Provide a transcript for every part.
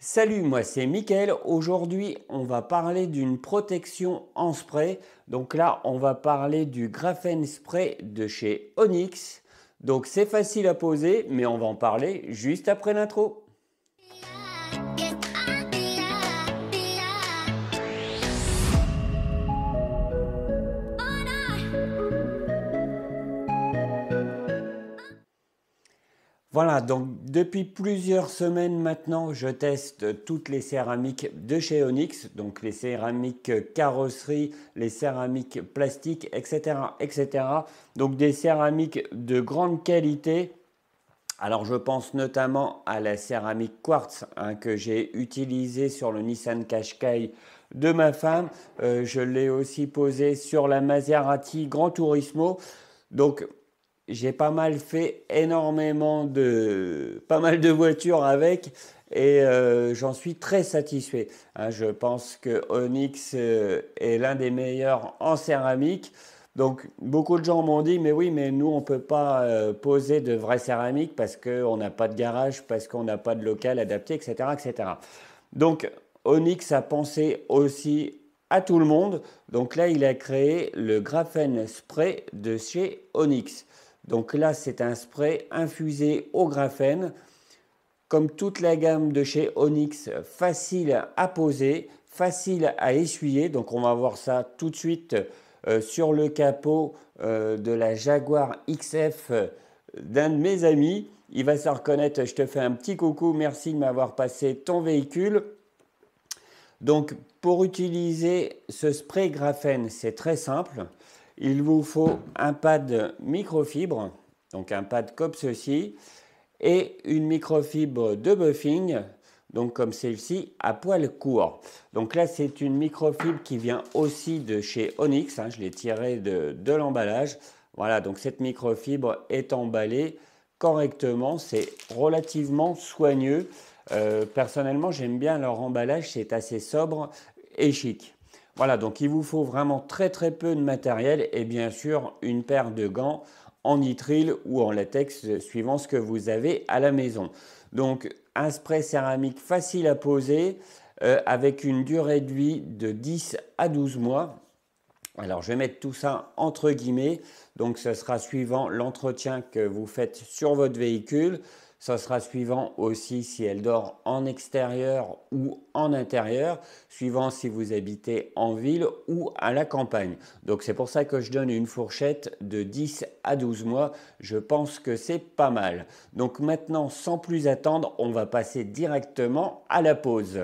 Salut, moi c'est Mickaël. Aujourd'hui, on va parler d'une protection en spray. Donc là, on va parler du graphène spray de chez Onyx. Donc c'est facile à poser, mais on va en parler juste après l'intro. Voilà, donc depuis plusieurs semaines maintenant, je teste toutes les céramiques de chez Onyx, donc les céramiques carrosserie, les céramiques plastiques, etc., etc. Donc des céramiques de grande qualité. Alors je pense notamment à la céramique quartz hein, que j'ai utilisée sur le Nissan Qashqai de ma femme. Euh, je l'ai aussi posée sur la Maserati Gran Turismo. Donc j'ai pas mal fait énormément de pas mal de voitures avec et euh, j'en suis très satisfait. Hein, je pense que Onyx euh, est l'un des meilleurs en céramique. Donc beaucoup de gens m'ont dit mais oui mais nous on ne peut pas euh, poser de vraie céramique parce qu'on n'a pas de garage, parce qu'on n'a pas de local adapté, etc. etc. Donc Onyx a pensé aussi à tout le monde. Donc là il a créé le graphène spray de chez Onyx. Donc là, c'est un spray infusé au graphène. Comme toute la gamme de chez Onyx, facile à poser, facile à essuyer. Donc on va voir ça tout de suite euh, sur le capot euh, de la Jaguar XF euh, d'un de mes amis. Il va se reconnaître, je te fais un petit coucou, merci de m'avoir passé ton véhicule. Donc pour utiliser ce spray graphène, c'est très simple. Il vous faut un pad microfibre, donc un pad comme ceci, et une microfibre de buffing, donc comme celle-ci, à poil court. Donc là, c'est une microfibre qui vient aussi de chez Onyx, hein, je l'ai tirée de, l'emballage. Voilà, donc cette microfibre est emballée correctement, c'est relativement soigneux. Euh, personnellement, j'aime bien leur emballage, c'est assez sobre et chic. Voilà, donc il vous faut vraiment très très peu de matériel et bien sûr une paire de gants en nitrile ou en latex euh, suivant ce que vous avez à la maison. Donc un spray céramique facile à poser euh, avec une durée de vie de 10 à 12 mois. Alors je vais mettre tout ça entre guillemets, donc ce sera suivant l'entretien que vous faites sur votre véhicule. Ça sera suivant aussi si elle dort en extérieur ou en intérieur, suivant si vous habitez en ville ou à la campagne. Donc c'est pour ça que je donne une fourchette de 10 à 12 mois. Je pense que c'est pas mal. Donc maintenant, sans plus attendre, on va passer directement à la pause.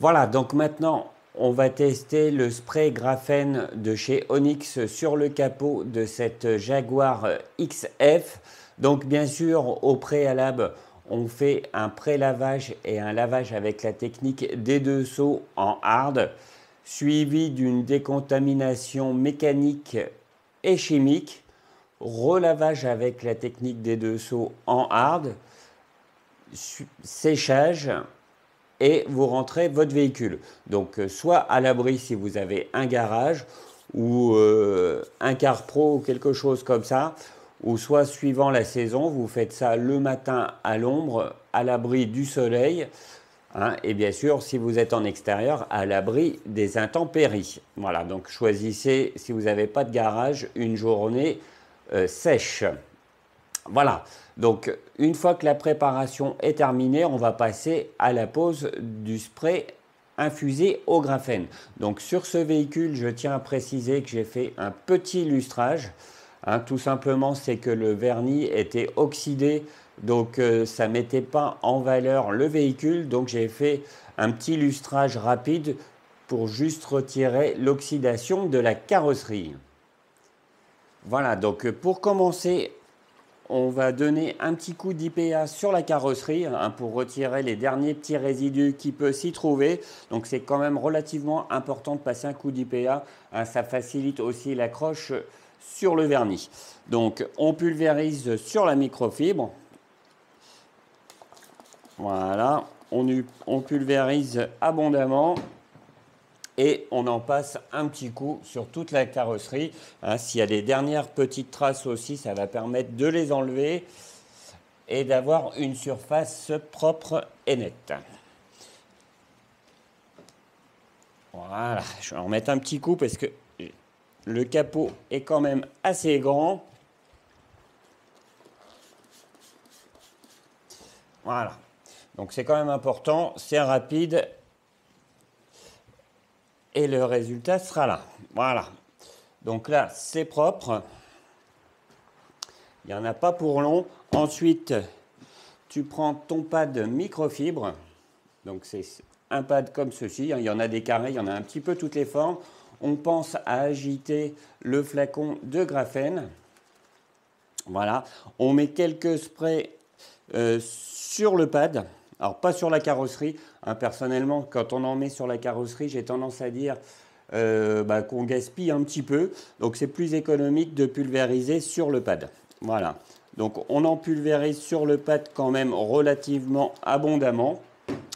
Voilà, donc maintenant, on va tester le spray graphène de chez Onyx sur le capot de cette Jaguar XF. Donc bien sûr, au préalable, on fait un pré-lavage et un lavage avec la technique des deux seaux en hard, suivi d'une décontamination mécanique et chimique, relavage avec la technique des deux seaux en hard, séchage et vous rentrez votre véhicule. Donc euh, soit à l'abri si vous avez un garage ou euh, un car pro ou quelque chose comme ça ou soit suivant la saison, vous faites ça le matin à l'ombre, à l'abri du soleil, hein, et bien sûr, si vous êtes en extérieur, à l'abri des intempéries. Voilà, donc choisissez, si vous n'avez pas de garage, une journée euh, sèche. Voilà, donc une fois que la préparation est terminée, on va passer à la pose du spray infusé au graphène. Donc sur ce véhicule, je tiens à préciser que j'ai fait un petit lustrage. Hein, tout simplement, c'est que le vernis était oxydé, donc euh, ça ne mettait pas en valeur le véhicule. Donc j'ai fait un petit lustrage rapide pour juste retirer l'oxydation de la carrosserie. Voilà, donc euh, pour commencer, on va donner un petit coup d'IPA sur la carrosserie hein, pour retirer les derniers petits résidus qui peuvent s'y trouver. Donc c'est quand même relativement important de passer un coup d'IPA. Hein, ça facilite aussi l'accroche sur le vernis. Donc on pulvérise sur la microfibre. Voilà, on, pulvérise abondamment et on en passe un petit coup sur toute la carrosserie. Hein, s'il y a des dernières petites traces aussi, ça va permettre de les enlever et d'avoir une surface propre et nette. Voilà, je vais en mettre un petit coup parce que le capot est quand même assez grand. Voilà. Donc c'est quand même important, c'est rapide. Et le résultat sera là. Voilà. Donc là, c'est propre. Il n'y en a pas pour long. Ensuite, tu prends ton pad microfibre. Donc c'est un pad comme ceci. Il y en a des carrés, il y en a un petit peu toutes les formes on pense à agiter le flacon de graphène. Voilà, on met quelques sprays euh, sur le pad. Alors pas sur la carrosserie. Hein, personnellement, quand on en met sur la carrosserie, j'ai tendance à dire euh, bah, qu'on gaspille un petit peu. Donc c'est plus économique de pulvériser sur le pad. Voilà. Donc on en pulvérise sur le pad quand même relativement abondamment.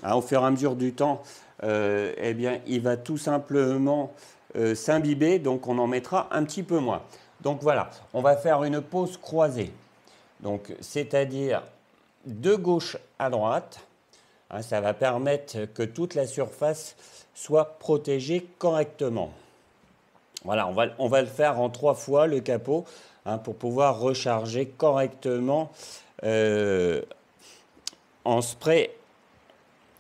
Hein, au fur et à mesure du temps, euh, eh bien, il va tout simplement euh, s'imbiber, donc on en mettra un petit peu moins. Donc voilà, on va faire une pause croisée. Donc c'est-à-dire de gauche à droite. Hein, ça va permettre que toute la surface soit protégée correctement. Voilà, on va, on va le faire en trois fois le capot hein, pour pouvoir recharger correctement euh, en spray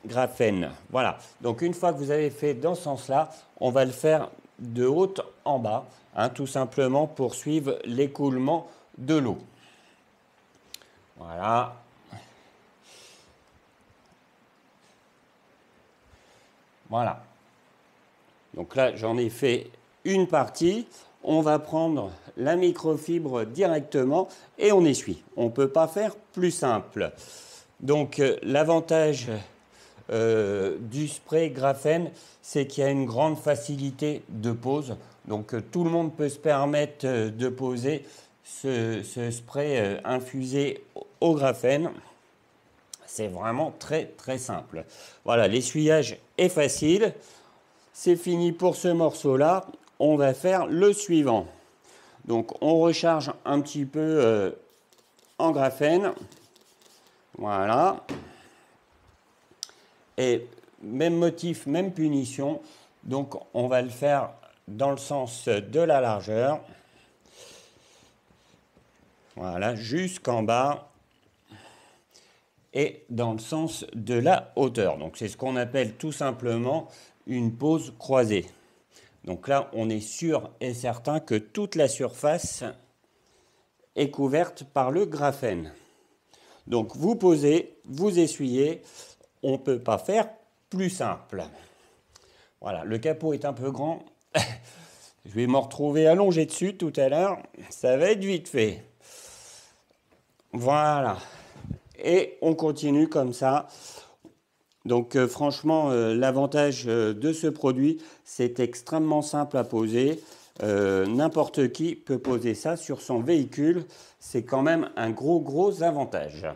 graphène. Voilà, donc une fois que vous avez fait dans ce sens-là, on va le faire de haut en bas, hein, tout simplement pour suivre l'écoulement de l'eau. Voilà. Voilà. Donc là, j'en ai fait une partie. On va prendre la microfibre directement et on essuie. On ne peut pas faire plus simple. Donc euh, l'avantage euh, du spray graphène, c'est qu'il y a une grande facilité de pose. Donc euh, tout le monde peut se permettre euh, de poser ce spray infusé au graphène. C'est vraiment très très simple. Voilà, l'essuyage est facile. C'est fini pour ce morceau-là. On va faire le suivant. Donc on recharge un petit peu en graphène. Voilà. Et même motif, même punition. Donc on va le faire dans le sens de la largeur. Voilà, jusqu'en bas et dans le sens de la hauteur. Donc c'est ce qu'on appelle tout simplement une pose croisée. Donc là, on est sûr et certain que toute la surface est couverte par le graphène. Donc vous posez, vous essuyez, on ne peut pas faire plus simple. Voilà, le capot est un peu grand. Je vais m'en retrouver allongé dessus tout à l'heure. Ça va être vite fait. Voilà. Et on continue comme ça. Donc euh, franchement, euh, l'avantage euh, de ce produit, c'est extrêmement simple à poser. N'importe qui peut poser ça sur son véhicule. C'est quand même un gros gros avantage.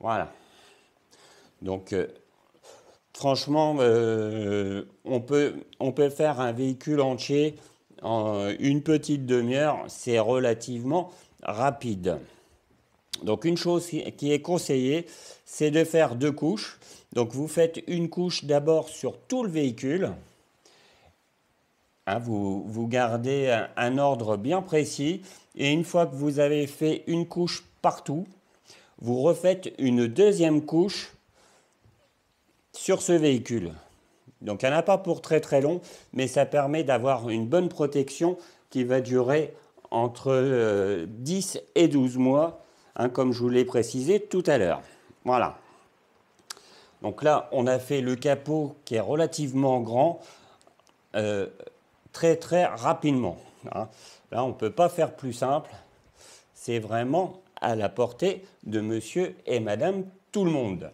Voilà. Donc, euh, franchement, euh, on, peut, on peut faire un véhicule entier en une petite demi-heure. C'est relativement rapide. Donc, une chose qui est conseillée, c'est de faire deux couches. Donc, vous faites une couche d'abord sur tout le véhicule. Hein, vous, vous, gardez un, ordre bien précis et une fois que vous avez fait une couche partout, vous refaites une deuxième couche sur ce véhicule. Donc en a pas pour très très long, mais ça permet d'avoir une bonne protection qui va durer entre 10 euh, et 12 mois, hein, comme je vous l'ai précisé tout à l'heure. Voilà. Donc là, on a fait le capot qui est relativement grand, euh, très très rapidement. Hein. Là, on ne peut pas faire plus simple. C'est vraiment à la portée de monsieur et madame tout le monde.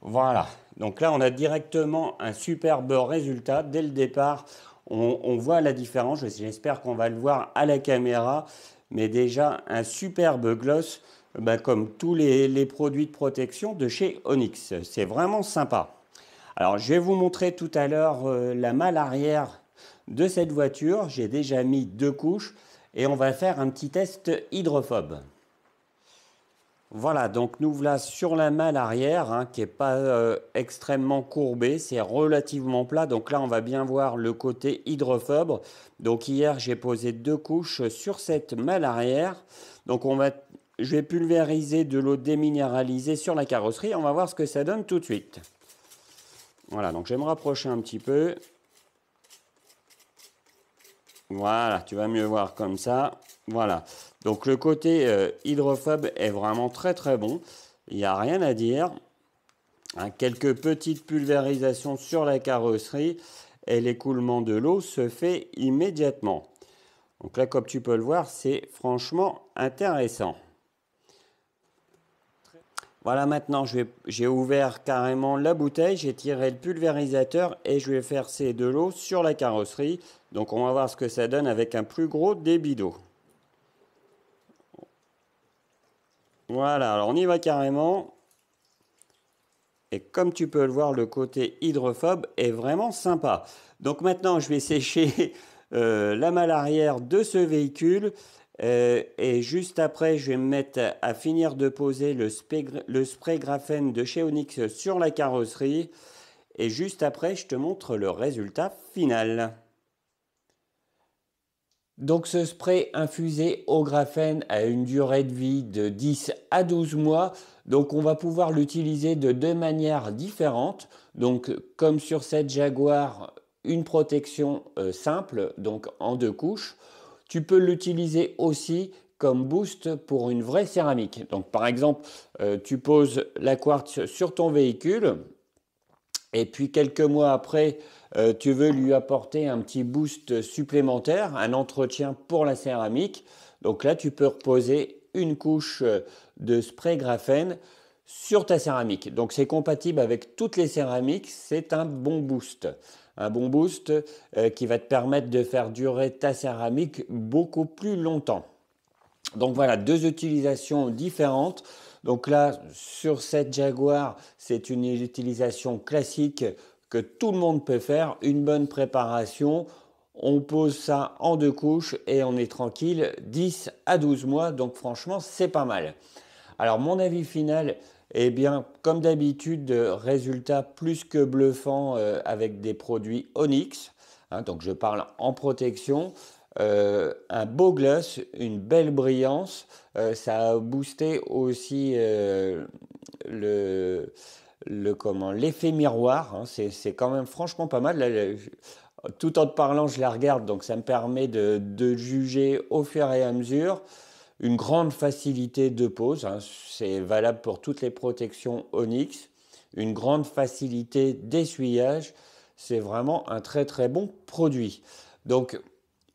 Voilà, donc là on a directement un superbe résultat. Dès le départ, on, voit la différence, j'espère qu'on va le voir à la caméra, mais déjà un superbe gloss, bah, comme tous les, produits de protection de chez Onyx. C'est vraiment sympa. Alors je vais vous montrer tout à l'heure euh, la malle arrière de cette voiture. J'ai déjà mis deux couches et on va faire un petit test hydrophobe. Voilà, donc nous voilà sur la malle arrière, hein, qui n'est pas euh, extrêmement courbée, c'est relativement plat. Donc là, on va bien voir le côté hydrophobe. Donc hier, j'ai posé deux couches sur cette malle arrière. Donc on va, je vais pulvériser de l'eau déminéralisée sur la carrosserie. On va voir ce que ça donne tout de suite. Voilà, donc je vais me rapprocher un petit peu. Voilà, tu vas mieux voir comme ça. Voilà. Donc le côté euh, hydrophobe est vraiment très très bon. Il n'y a rien à dire. Hein, quelques petites pulvérisations sur la carrosserie et l'écoulement de l'eau se fait immédiatement. Donc là, comme tu peux le voir, c'est franchement intéressant. Voilà, maintenant, j'ai ouvert carrément la bouteille, j'ai tiré le pulvérisateur et je vais verser de l'eau sur la carrosserie. Donc on va voir ce que ça donne avec un plus gros débit d'eau. Voilà, alors on y va carrément. Et comme tu peux le voir, le côté hydrophobe est vraiment sympa. Donc maintenant, je vais sécher euh, la malle arrière de ce véhicule. Euh, et juste après, je vais me mettre à, finir de poser le spray, le spray, graphène de chez Onyx sur la carrosserie. Et juste après, je te montre le résultat final. Donc ce spray infusé au graphène a une durée de vie de 10 à 12 mois. Donc on va pouvoir l'utiliser de deux manières différentes. Donc comme sur cette Jaguar, une protection euh, simple, donc en deux couches. Tu peux l'utiliser aussi comme boost pour une vraie céramique. Donc par exemple, euh, tu poses la quartz sur ton véhicule et puis quelques mois après, euh, tu veux lui apporter un petit boost supplémentaire, un entretien pour la céramique. Donc là, tu peux reposer une couche de spray graphène sur ta céramique. Donc c'est compatible avec toutes les céramiques, c'est un bon boost. Un bon boost euh, qui va te permettre de faire durer ta céramique beaucoup plus longtemps. Donc voilà, deux utilisations différentes. Donc là, sur cette Jaguar, c'est une utilisation classique que tout le monde peut faire, une bonne préparation. On pose ça en deux couches et on est tranquille, 10 à 12 mois, donc franchement c'est pas mal. Alors mon avis final, eh bien comme d'habitude, résultat plus que bluffant euh, avec des produits Onyx, hein, donc je parle en protection, euh, un beau gloss, une belle brillance, euh, ça a boosté aussi le comment l'effet miroir. Hein, c'est quand même franchement pas mal. tout en te parlant, je la regarde, donc ça me permet de, juger au fur et à mesure. Une grande facilité de pose, hein, c'est valable pour toutes les protections Onyx. Une grande facilité d'essuyage, c'est vraiment un très très bon produit. Donc,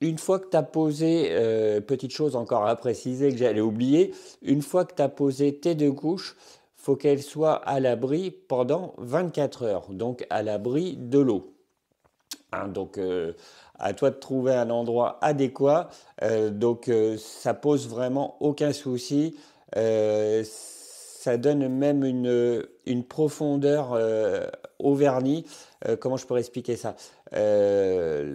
une fois que tu as posé, euh, petite chose encore à préciser que j'allais oublier, une fois que tu as posé tes deux couches, faut qu'elle soit à l'abri pendant 24 heures, donc à l'abri de l'eau. Hein, donc euh, à toi de trouver un endroit adéquat. Euh, donc euh, ça pose vraiment aucun souci. ça donne même une, une profondeur au vernis. comment je pourrais expliquer ça La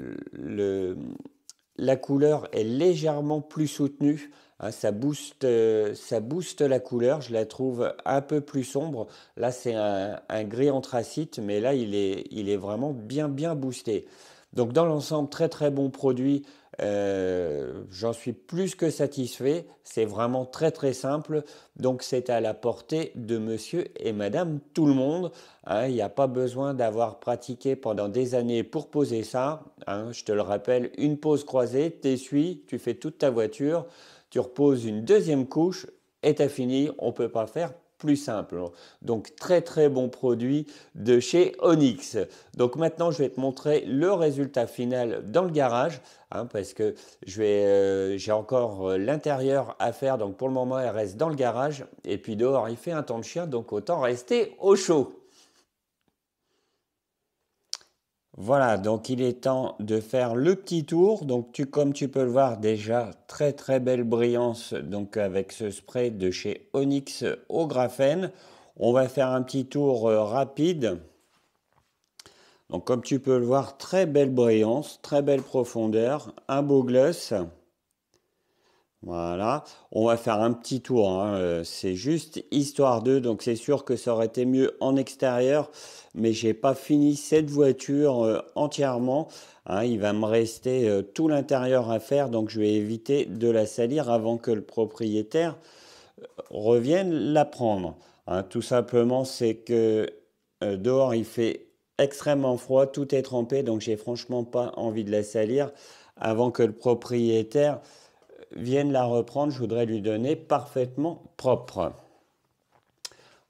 couleur est légèrement plus soutenue Hein, ça, booste, euh, ça booste la couleur, je la trouve un peu plus sombre. Là, c'est un, gris anthracite, mais là, il est, il est vraiment bien, bien boosté. Donc, dans l'ensemble, très, très bon produit. Euh, j'en suis plus que satisfait. C'est vraiment très, très simple. Donc, c'est à la portée de monsieur et madame tout le monde. Hein, il n'y a pas besoin d'avoir pratiqué pendant des années pour poser ça. Hein, je te le rappelle, une pose croisée, t'essuies, tu fais toute ta voiture tu reposes une deuxième couche et tu as fini. On ne peut pas faire plus simple. Donc très très bon produit de chez Onyx. Donc maintenant je vais te montrer le résultat final dans le garage hein, parce que euh, j'ai encore euh, l'intérieur à faire. Donc pour le moment elle reste dans le garage et puis dehors il fait un temps de chien donc autant rester au chaud. Voilà, donc il est temps de faire le petit tour. Donc comme tu peux le voir déjà, très très belle brillance donc avec ce spray de chez Onyx au graphène. On va faire un petit tour euh, rapide. Donc comme tu peux le voir, très belle brillance, très belle profondeur, un beau gloss. Voilà, on va faire un petit tour, hein. euh, c'est juste histoire de, donc c'est sûr que ça aurait été mieux en extérieur, mais j'ai pas fini cette voiture euh, entièrement, hein. il va me rester euh, tout l'intérieur à faire, donc je vais éviter de la salir avant que le propriétaire revienne la prendre. Hein. Tout simplement, c'est que dehors il fait extrêmement froid, tout est trempé, donc j'ai franchement pas envie de la salir avant que le propriétaire vienne la reprendre, je voudrais lui donner parfaitement propre.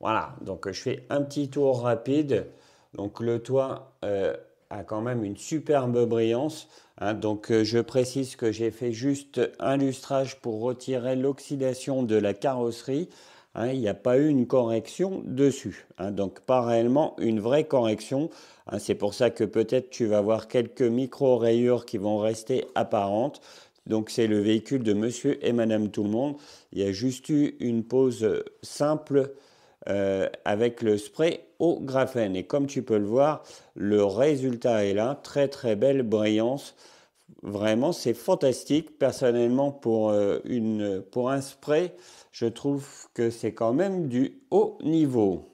Voilà, donc je fais un petit tour rapide. Donc le toit euh, a quand même une superbe brillance. Hein. donc euh, je précise que j'ai fait juste un lustrage pour retirer l'oxydation de la carrosserie. Hein. il n'y a pas eu une correction dessus. Hein. donc pas réellement une vraie correction. C'est pour ça que peut-être tu vas voir quelques micro-rayures qui vont rester apparentes. Donc c'est le véhicule de monsieur et madame tout le monde. Il y a juste eu une pause simple euh, avec le spray au graphène. Et comme tu peux le voir, le résultat est là. Très très belle brillance. Vraiment, c'est fantastique. Personnellement, pour, euh, pour un spray, je trouve que c'est quand même du haut niveau.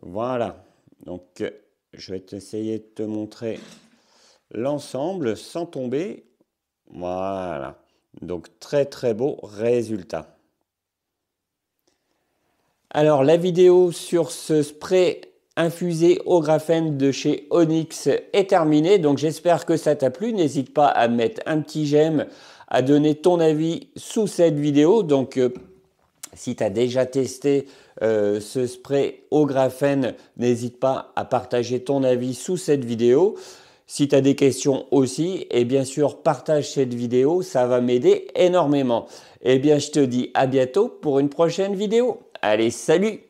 Voilà. Donc, je vais essayer de te montrer l'ensemble sans tomber. Voilà. Donc très très beau résultat. Alors la vidéo sur ce spray infusé au graphène de chez Onyx est terminée. Donc j'espère que ça t'a plu. N'hésite pas à mettre un petit j'aime, à donner ton avis sous cette vidéo. Donc euh, si tu as déjà testé euh, ce spray au graphène, n'hésite pas à partager ton avis sous cette vidéo. Si tu as des questions aussi, et eh bien sûr, partage cette vidéo, ça va m'aider énormément. Et eh bien, je te dis à bientôt pour une prochaine vidéo. Allez, salut